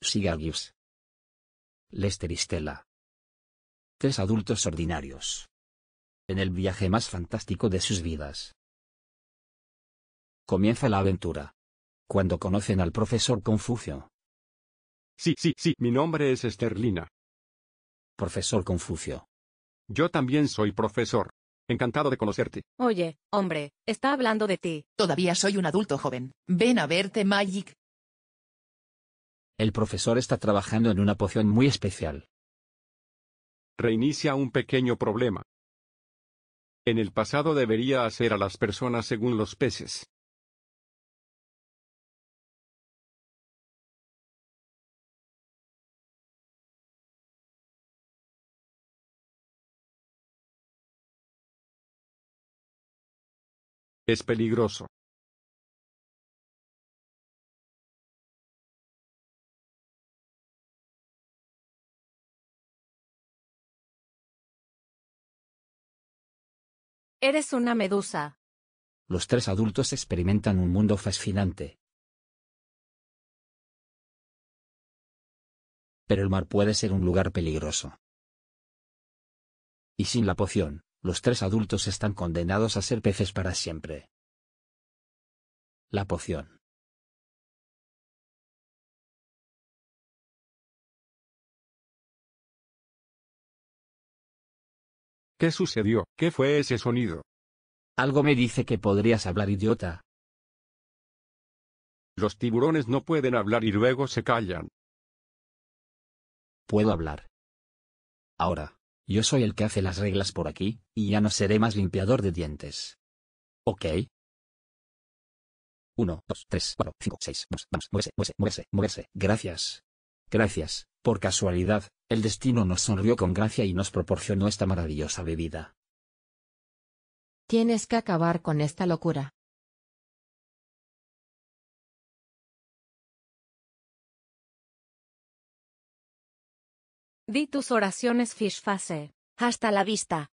Siga Gibbs. Lester y Stella. Tres adultos ordinarios. En el viaje más fantástico de sus vidas. Comienza la aventura. Cuando conocen al profesor Confucio. Sí, sí, sí, mi nombre es Esterlina. Profesor Confucio. Yo también soy profesor. Encantado de conocerte. Oye, hombre, está hablando de ti. Todavía soy un adulto joven. Ven a verte, Magic. El profesor está trabajando en una poción muy especial. Reinicia un pequeño problema. En el pasado debería hacer a las personas según los peces. Es peligroso. Eres una medusa. Los tres adultos experimentan un mundo fascinante. Pero el mar puede ser un lugar peligroso. Y sin la poción, los tres adultos están condenados a ser peces para siempre. La poción. ¿Qué sucedió? ¿Qué fue ese sonido? Algo me dice que podrías hablar, idiota. Los tiburones no pueden hablar y luego se callan. Puedo hablar. Ahora, yo soy el que hace las reglas por aquí, y ya no seré más limpiador de dientes. ¿Ok? 1, 2, 3, 4, 5, 6, vamos, vamos, muévese, muévese, muévese, gracias. Gracias, por casualidad, el destino nos sonrió con gracia y nos proporcionó esta maravillosa bebida. Tienes que acabar con esta locura. Di tus oraciones Fishface. Hasta la vista.